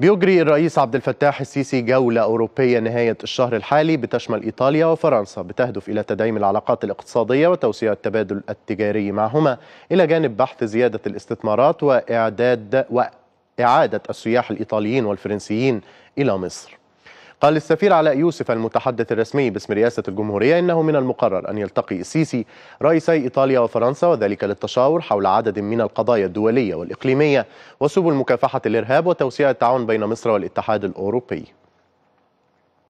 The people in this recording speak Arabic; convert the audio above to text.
بيجري الرئيس عبد الفتاح السيسي جولة أوروبية نهاية الشهر الحالي بتشمل إيطاليا وفرنسا بتهدف إلى تدعيم العلاقات الاقتصادية وتوسيع التبادل التجاري معهما إلى جانب بحث زيادة الاستثمارات وإعداد وإعادة السياح الإيطاليين والفرنسيين إلى مصر قال السفير علاء يوسف المتحدث الرسمي باسم رئاسة الجمهورية إنه من المقرر أن يلتقي السيسي رئيسي إيطاليا وفرنسا وذلك للتشاور حول عدد من القضايا الدولية والإقليمية وسبل مكافحة الإرهاب وتوسيع التعاون بين مصر والاتحاد الأوروبي